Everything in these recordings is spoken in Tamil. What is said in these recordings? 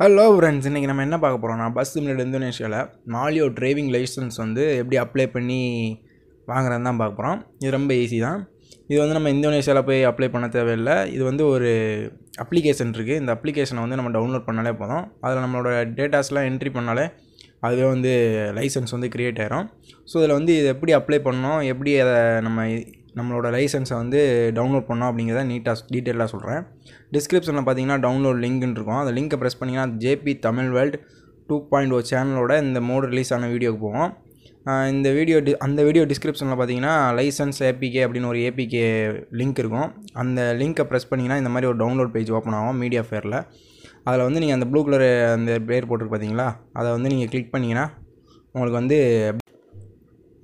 ஹலோ ஃப்ரெண்ட்ஸ் இன்றைக்கி நம்ம என்ன பார்க்க போகிறோம்னா பஸ் சிமிலேட் இந்தோனேஷியாவில் மாலியோ டிரைவிங் லைசன்ஸ் வந்து எப்படி அப்ளை பண்ணி வாங்குறது தான் பார்க்க போகிறோம் இது ரொம்ப ஈஸி தான் இது வந்து நம்ம இந்தோனேஷியாவில் போய் அப்ளை பண்ண தேவையில்லை இது வந்து ஒரு அப்ளிகேஷன் இருக்குது இந்த அப்ளிகேஷனை வந்து நம்ம டவுன்லோட் பண்ணாலே போதும் அதில் நம்மளோட டேட்டாஸ்லாம் என்ட்ரி பண்ணாலே அதுவே வந்து லைசன்ஸ் வந்து க்ரியேட் ஆகிரும் ஸோ இதில் வந்து இது எப்படி அப்ளை பண்ணோம் எப்படி அதை நம்ம நம்மளோட லைசன்ஸை வந்து டவுன்லோட் பண்ணோம் அப்படிங்கிறத நீட்டாக டீட்டெயிலாக சொல்கிறேன் டிஸ்கிரிப்ஷனில் பார்த்தீங்கன்னா டவுன்லோட் லிங்க்னு இருக்கும் அந்த லிங்க்கை ப்ரெஸ் பண்ணிங்கன்னா JP Tamil world two point O சேனலோட இந்த மோடு ரிலீஸ் ஆன வீடியோக்கு போவோம் இந்த வீடியோ டி அந்த வீடியோ டிஸ்கிரிப்ஷனில் பார்த்தீங்கன்னா லைசன்ஸ் ஏபிகே அப்படின்னு ஒரு ஏபிகே லிங்க் இருக்கும் அந்த லிங்க்கை ப்ரெஸ் பண்ணிங்கன்னா இந்த மாதிரி ஒரு டவுன்லோட் பேஜ் ஓப்பன் ஆகும் மீடியா ஃபேரில் அதில் வந்து நீங்கள் அந்த ப்ளூ கலர் அந்த பேர் போட்டிருக்கு பார்த்தீங்களா அதை வந்து நீங்கள் கிளிக் பண்ணிங்கன்னா உங்களுக்கு வந்து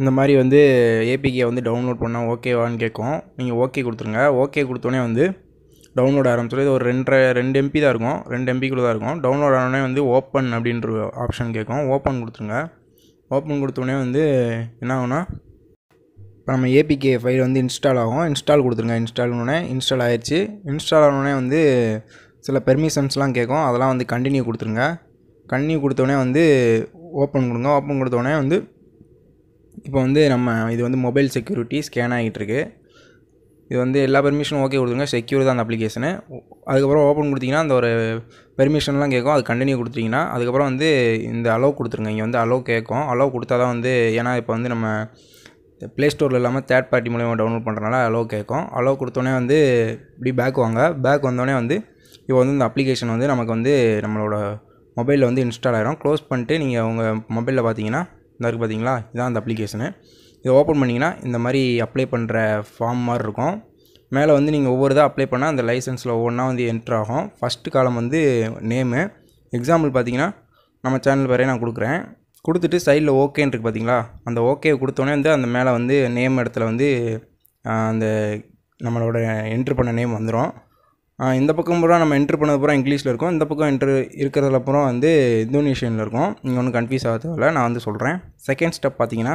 இந்த மாதிரி வந்து ஏபிகே வந்து டவுன்லோட் பண்ணால் ஓகேவான்னு கேட்கும் நீங்கள் ஓகே கொடுத்துருங்க ஓகே கொடுத்தோன்னே வந்து டவுன்லோட் ஆரம்பிச்சிடும் இது ஒரு ரெண்டரை ரெண்டு எம்பி தான் இருக்கும் ரெண்டு எம்பிக்குள்ளே தான் இருக்கும் டவுன்லோட் ஆனோடனே வந்து ஓப்பன் அப்படின்ற ஆப்ஷன் கேட்கும் ஓப்பன் கொடுத்துருங்க ஓப்பன் கொடுத்தோடனே வந்து என்ன ஆகுனா இப்போ நம்ம ஏபிகே ஃபைல் வந்து இன்ஸ்டால் ஆகும் இன்ஸ்டால் கொடுத்துருங்க இன்ஸ்டால் இன்ஸ்டால் ஆகிடுச்சு இன்ஸ்டால் ஆனோடனே வந்து சில பெர்மிஷன்ஸ்லாம் கேட்கும் அதெல்லாம் வந்து கண்டினியூ கொடுத்துருங்க கண்டினியூ கொடுத்தோடனே வந்து ஓப்பன் கொடுங்க ஓப்பன் கொடுத்தோடனே வந்து இப்போ வந்து நம்ம இது வந்து மொபைல் செக்யூரிட்டி ஸ்கேன் ஆகிட்டுருக்கு இது வந்து எல்லா பெர்மிஷனும் ஓகே கொடுத்துருங்க செக்யூர் தான் அந்த அப்ளிகேஷனு அதுக்கப்புறம் ஓப்பன் கொடுத்திங்கன்னா அந்த ஒரு பெர்மிஷன்லாம் கேட்கும் அது கண்டினியூ கொடுத்துட்டிங்கன்னா அதுக்கப்புறம் வந்து இந்த அலோவ் கொடுத்துருங்க இங்கே வந்து அலோவ் கேட்கும் அலோவ் கொடுத்தா தான் வந்து ஏன்னா இப்போ வந்து நம்ம ப்ளே ஸ்டோரில் இல்லாமல் தேர்ட் பார்ட்டி மூலயமா டவுன்லோட் பண்ணுறனால அலோவ் கேட்கும் அலோவ் கொடுத்தோன்னே வந்து இப்படி பேக் வாங்க பேக் வந்தோடனே வந்து இப்போ வந்து இந்த அப்ளிகேஷன் வந்து நமக்கு வந்து நம்மளோட மொபைலில் வந்து இன்ஸ்டால் ஆகிடும் க்ளோஸ் பண்ணிட்டு நீங்கள் உங்கள் மொபைலில் பார்த்தீங்கன்னா இந்த இருக்குது பார்த்தீங்களா இதான் அந்த அப்ளிகேஷனு இதை ஓப்பன் பண்ணிங்கன்னா இந்த மாதிரி அப்ளை பண்ணுற ஃபார்ம் மாதிரி இருக்கும் மேலே வந்து நீங்கள் ஒவ்வொரு இதாக அப்ளை பண்ணால் அந்த லைசன்ஸில் ஒவ்வொன்றா வந்து என்ட்ரு ஆகும் ஃபஸ்ட்டு காலம் வந்து நேமு எக்ஸாம்பிள் பார்த்தீங்கன்னா நம்ம சேனல் வரையே நான் கொடுக்குறேன் கொடுத்துட்டு சைடில் ஓகேன்னு இருக்குது பார்த்தீங்களா அந்த ஓகே கொடுத்தோன்னே வந்து அந்த மேலே வந்து நேம் இடத்துல வந்து அந்த நம்மளோட என்ட்ரு பண்ண நேம் வந்துடும் இந்த பக்கம் பூரா நம்ம என்ட்ரு பண்ணது பூரா இங்கிலீஷில் இருக்கும் இந்த பக்கம் என்ட்ரு இருக்கிறதுல பூரா வந்து இந்தோனேஷியனில் இருக்கும் நீங்கள் ஒன்றும் கன்ஃபியூஸ் ஆக நான் வந்து சொல்கிறேன் செகண்ட் ஸ்டெப் பார்த்தீங்கன்னா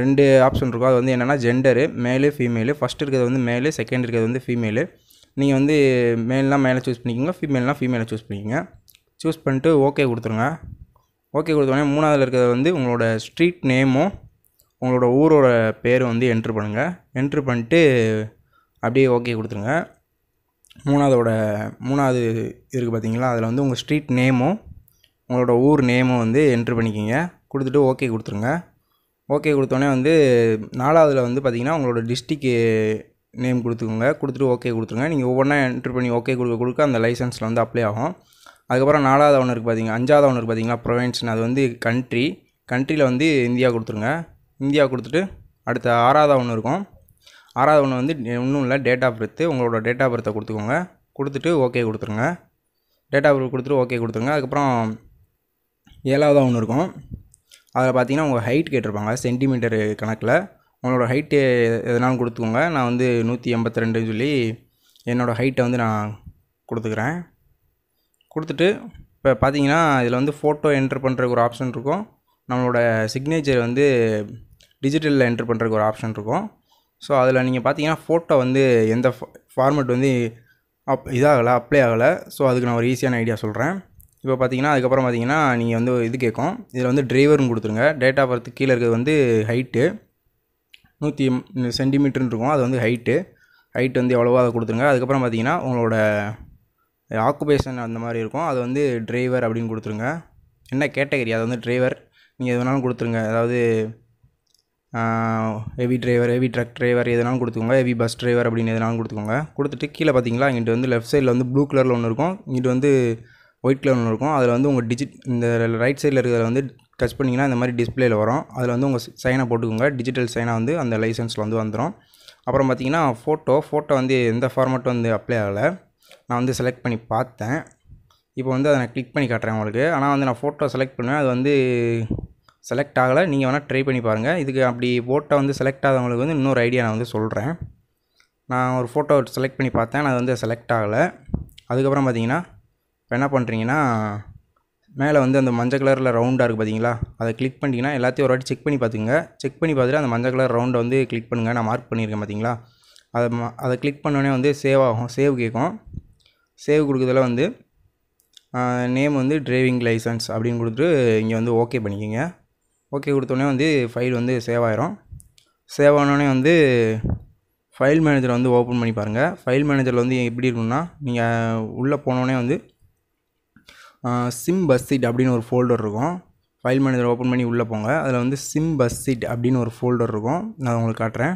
ரெண்டு ஆப்ஷன் இருக்கும் அது வந்து என்னென்னா ஜெண்டரு மேலு ஃபீமேலு ஃபஸ்ட் இருக்கிறது வந்து மேலு செகண்ட் இருக்கிறது வந்து ஃபீமேலு நீங்கள் வந்து மேல்னால் மேலே சூஸ் பண்ணிக்கோங்க ஃபீமேல்னால் ஃபீமேலை சூஸ் பண்ணிக்கோங்க சூஸ் பண்ணிட்டு ஓகே கொடுத்துருங்க ஓகே கொடுத்தோடனே மூணாவதில் இருக்கிறது வந்து உங்களோட ஸ்ட்ரீட் நேமும் உங்களோட ஊரோட பேரும் வந்து என்ட்ரு பண்ணுங்கள் என்ட்ரு பண்ணிட்டு அப்படியே ஓகே கொடுத்துருங்க மூணாவதோட மூணாவது இருக்குது பார்த்தீங்களா அதில் வந்து உங்கள் ஸ்ட்ரீட் நேமும் உங்களோட ஊர் நேமும் வந்து என்ட்ரு பண்ணிக்கிங்க கொடுத்துட்டு ஓகே கொடுத்துருங்க ஓகே கொடுத்தோன்னே வந்து நாலாவதில் வந்து பார்த்திங்கன்னா உங்களோட டிஸ்ட்ரிக்கு நேம் கொடுத்துக்கோங்க கொடுத்துட்டு ஓகே கொடுத்துருங்க நீங்கள் ஒவ்வொன்றா என்ட்ரு பண்ணி ஓகே கொடுக்க கொடுக்க அந்த லைசன்ஸில் வந்து அப்ளை ஆகும் அதுக்கப்புறம் நாலாவது ஒன்று இருக்குது பார்த்தீங்க அஞ்சாவது ஒன்று இருக்குது பார்த்தீங்களா ப்ரொவின்ஸ்னு அது வந்து கண்ட்ரி கண்ட்ரியில் வந்து இந்தியா கொடுத்துருங்க இந்தியா கொடுத்துட்டு அடுத்த ஆறாவது ஒன்று இருக்கும் ஆறாவது ஒன்று வந்து ஒன்றும் இல்லை டேட் ஆஃப் பர்த்து உங்களோட டேட் ஆஃப் பர்த்தை கொடுத்துக்கோங்க கொடுத்துட்டு ஓகே கொடுத்துருங்க டேட் ஆஃப் பர்த் கொடுத்துட்டு ஓகே கொடுத்துருங்க அதுக்கப்புறம் ஏழாவதாக ஒன்று இருக்கும் அதில் பார்த்தீங்கன்னா உங்கள் ஹைட் கேட்டிருப்பாங்க சென்டிமீட்டரு கணக்கில் உங்களோட ஹைட்டு எதனாலும் கொடுத்துக்கோங்க நான் வந்து நூற்றி எண்பத்தி ரெண்டுன்னு சொல்லி என்னோடய ஹைட்டை வந்து நான் கொடுத்துக்கிறேன் கொடுத்துட்டு இப்போ பார்த்தீங்கன்னா இதில் வந்து ஃபோட்டோ என்ட்ரு பண்ணுறதுக்கு ஒரு ஆப்ஷன் இருக்கும் நம்மளோட சிக்னேச்சர் வந்து டிஜிட்டலில் என்ட்ரு பண்ணுறதுக்கு ஒரு ஆப்ஷன் இருக்கும் ஸோ அதில் நீங்கள் பார்த்தீங்கன்னா ஃபோட்டோ வந்து எந்த ஃபார்மெட் வந்து அப் இதாகலை அப்ளை ஆகலை ஸோ அதுக்கு நான் ஒரு ஈஸியான ஐடியா சொல்கிறேன் இப்போ பார்த்தீங்கன்னா அதுக்கப்புறம் பார்த்தீங்கன்னா நீங்கள் வந்து இது கேட்கும் இதில் வந்து டிரைவர்னு கொடுத்துருங்க டேட் ஆஃப் பர்த்து கீழே இருக்கிறது வந்து ஹைட்டு நூற்றி சென்டிமீட்டர்னு இருக்கும் அது வந்து ஹைட்டு ஹைட் வந்து எவ்வளோவா அதை கொடுத்துருங்க அதுக்கப்புறம் பார்த்தீங்கன்னா உங்களோட ஆக்குபேஷன் அந்த மாதிரி இருக்கும் அது வந்து டிரைவர் அப்படின்னு கொடுத்துருங்க என்ன கேட்டகரி அது வந்து டிரைவர் நீங்கள் எது வேணாலும் கொடுத்துருங்க அதாவது heavy driver heavy truck driver எதுனாலும் கொடுத்துக்கோங்க ஹெவி பஸ் டிரைவர் அப்படின்னு எதுனாலும் கொடுத்துக்கோங்க கொடுத்துட்டு கீழே பார்த்தீங்களா இங்கிட்டு வந்து லெஃப்ட் சைடில் வந்து ப்ளூ கலரில் ஒன்று இருக்கும் இங்கிட்டு வந்து ஒயிட் கலர் ஒன்று இருக்கும் அதில் வந்து உங்கள் டிஜிட் இந்த ரைட் சைடில் இருக்கிறத வந்து டச் பண்ணிங்கன்னா இந்த மாதிரி டிஸ்பிளேயில் வரும் அதில் வந்து உங்கள் சைனை போட்டுக்கோங்க டிஜிட்டல் சைனாக வந்து அந்த லைசன்ஸில் வந்து வந்துடும் அப்புறம் பார்த்தீங்கன்னா ஃபோட்டோ ஃபோட்டோ வந்து எந்த ஃபார்மேட் வந்து அப்ளை ஆகலை நான் வந்து செலக்ட் பண்ணி பார்த்தேன் இப்போ வந்து அதை நான் கிளிக் பண்ணி காட்டுறேன் உங்களுக்கு ஆனால் வந்து நான் ஃபோட்டோ செலக்ட் பண்ணுவேன் அது வந்து செலக்ட் ஆகலை நீங்கள் வேணால் ட்ரை பண்ணி பாருங்கள் இதுக்கு அப்படி ஃபோட்டோ வந்து செலக்ட் ஆகிறவங்களுக்கு வந்து இன்னொரு ஐடியா நான் வந்து சொல்கிறேன் நான் ஒரு ஃபோட்டோ செலக்ட் பண்ணி பார்த்தேன் அது வந்து செலக்ட் ஆகலை அதுக்கப்புறம் பார்த்தீங்கன்னா இப்போ என்ன பண்ணுறீங்கன்னா மேலே வந்து அந்த மஞ்சள் கலரில் ரவுண்டாக இருக்குது பார்த்தீங்களா அதை கிளிக் பண்ணிட்டீங்கன்னா எல்லாத்தையும் ஒரு வாட்டி செக் பண்ணி பார்த்துங்க செக் பண்ணி பார்த்துட்டு அந்த மஞ்சள் கலர் ரவுண்டை வந்து கிளிக் பண்ணுங்கள் நான் மார்க் பண்ணியிருக்கேன் பார்த்தீங்களா அதை அதை கிளிக் பண்ணோடனே வந்து சேவ் ஆகும் சேவ் கேட்கும் சேவ் கொடுக்குறதுல வந்து நேம் வந்து டிரைவிங் லைசன்ஸ் அப்படின்னு கொடுத்துட்டு இங்கே வந்து ஓகே பண்ணிக்கோங்க ஓகே கொடுத்தோடனே வந்து ஃபைல் வந்து சேவ் ஆயிரும் சேவ் ஆனோடனே வந்து ஃபைல் மேனேஜரை வந்து ஓப்பன் பண்ணி பாருங்கள் ஃபைல் மேனேஜரில் வந்து எப்படி இருக்கும்னா நீங்கள் உள்ளே போனோடனே வந்து சிம் பஸ் சீட் அப்படின்னு ஒரு ஃபோல்டர் இருக்கும் ஃபைல் மேனேஜர் ஓப்பன் பண்ணி உள்ளே போங்க அதில் வந்து சிம் பஸ் சீட் அப்படின்னு ஒரு ஃபோல்டர் இருக்கும் நான் உங்களுக்கு காட்டுறேன்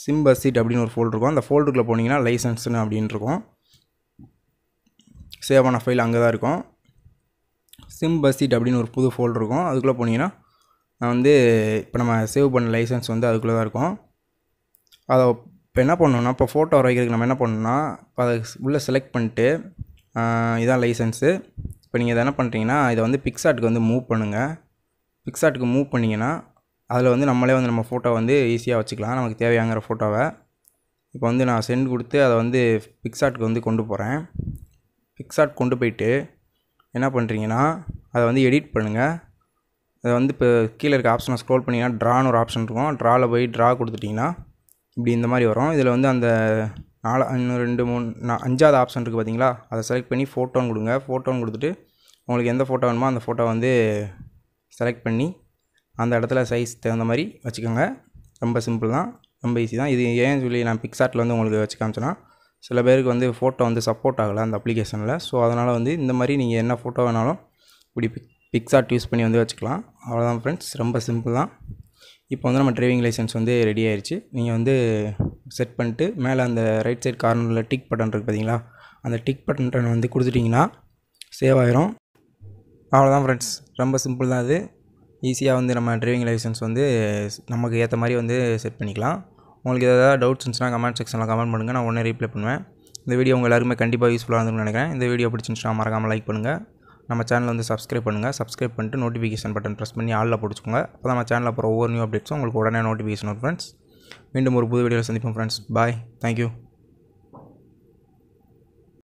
சிம் பஸ் சீட் அப்படின்னு ஒரு ஃபோல்டர் இருக்கும் அந்த ஃபோல்டருக்குள்ளே போனீங்கன்னா லைசன்ஸ்னு அப்படின்னு இருக்கும் சேவ் ஆன ஃபைல் அங்கே தான் இருக்கும் சிம் சீட் அப்படின்னு ஒரு புது ஃபோல்டர் இருக்கும் அதுக்குள்ளே போனீங்கன்னா நான் வந்து இப்போ நம்ம சேவ் பண்ண லைசன்ஸ் வந்து அதுக்குள்ளே தான் இருக்கும் அதை இப்போ என்ன பண்ணணுன்னா இப்போ ஃபோட்டோ வரைக்கிறதுக்கு நம்ம என்ன பண்ணணும்னா இப்போ அதை உள்ளே செலக்ட் பண்ணிட்டு இதான் லைசன்ஸு இப்போ நீங்கள் இதை என்ன பண்ணுறீங்கன்னா இதை வந்து பிக்சாட்டுக்கு வந்து மூவ் பண்ணுங்கள் பிக்சாட்டுக்கு மூவ் பண்ணிங்கன்னா அதில் வந்து நம்மளே வந்து நம்ம ஃபோட்டோ வந்து ஈஸியாக வச்சுக்கலாம் நமக்கு தேவையாங்கிற ஃபோட்டோவை இப்போ வந்து நான் சென்ட் கொடுத்து அதை வந்து பிக்சாட்டுக்கு வந்து கொண்டு போகிறேன் பிக்சாட் கொண்டு போயிட்டு என்ன பண்ணுறீங்கன்னா அதை வந்து எடிட் பண்ணுங்கள் அதை வந்து இப்போ கீழே இருக்க ஆப்ஷனை ஸ்க்ரோல் பண்ணிங்கன்னா ட்ரான்னு ஒரு ஆப்ஷன் இருக்கும் ட்ராவில் போய் ட்ரா கொடுத்துட்டிங்கன்னா இப்படி இந்த மாதிரி வரும் இதில் வந்து அந்த நாலு இன்னும் ரெண்டு மூணு நான் அஞ்சாவது ஆப்ஷன் இருக்குது பார்த்தீங்களா அதை செலக்ட் பண்ணி ஃபோட்டோன்னு கொடுங்க ஃபோட்டோன்னு கொடுத்துட்டு உங்களுக்கு எந்த ஃபோட்டோ வேணுமோ அந்த ஃபோட்டோ வந்து செலக்ட் பண்ணி அந்த இடத்துல சைஸ் தகுந்த மாதிரி வச்சுக்கோங்க ரொம்ப சிம்பிள் தான் ரொம்ப ஈஸி தான் இது ஏன் சொல்லி நான் பிக்சாட்டில் வந்து உங்களுக்கு வச்சு காமிச்சேன்னா சில பேருக்கு வந்து ஃபோட்டோ வந்து சப்போர்ட் ஆகலை அந்த அப்ளிகேஷனில் ஸோ அதனால் வந்து இந்த மாதிரி நீங்கள் என்ன ஃபோட்டோ வேணாலும் இப்படி பிக் பிக்சாட் யூஸ் பண்ணி வந்து வச்சுக்கலாம் அவ்வளோதான் ஃப்ரெண்ட்ஸ் ரொம்ப சிம்பிள் தான் இப்போ வந்து நம்ம டிரைவிங் லைசன்ஸ் வந்து ரெடி ஆயிடுச்சு நீங்கள் வந்து செட் பண்ணிட்டு மேலே அந்த ரைட் சைட் கார்னரில் டிக் பட்டன் இருக்குது பார்த்தீங்களா அந்த டிக் பட்டன் வந்து கொடுத்துட்டிங்கன்னா சேவ் ஆயிரும் அவ்வளோதான் ஃப்ரெண்ட்ஸ் ரொம்ப சிம்பிள் தான் அது ஈஸியாக வந்து நம்ம டிரைவிங் லைசன்ஸ் வந்து நமக்கு ஏற்ற மாதிரி வந்து செட் பண்ணிக்கலாம் உங்களுக்கு ஏதாவது டவுட்ஸ் இருந்துச்சுன்னா கமெண்ட் செக்ஷனில் கமெண்ட் பண்ணுங்கள் நான் உடனே ரிப்ளை பண்ணுவேன் இந்த வீடியோ உங்கள் எல்லாருமே கண்டிப்பாக யூஸ்ஃபுல்லாக இருந்துன்னு நினைக்கிறேன் இந்த வீடியோ பிடிச்சிருந்துச்சுன்னா மறக்காமல் லைக் பண்ணுங்கள் நம்ம சேனல் வந்து சப்ஸ்கிரைப் பண்ணுங்கள் சப்ஸ்கிரைப் பண்ணிட்டு நோட்டிஃபிகேஷன் பட்டன் ப்ரெஸ் பண்ணி ஆளில் பிடிச்சிக்கோங்க அப்போ நம்ம சேனலில் போகிற ஒவ்வொரு நியூ அப்டேட்ஸும் உங்களுக்கு உடனே நோட்டிஃபிகேஷன் வரும் ஃப்ரெண்ட்ஸ் மீண்டும் ஒரு புது வீடியோவில் சந்திப்போம் ஃப்ரெண்ட்ஸ் பாய் தேங்க்யூ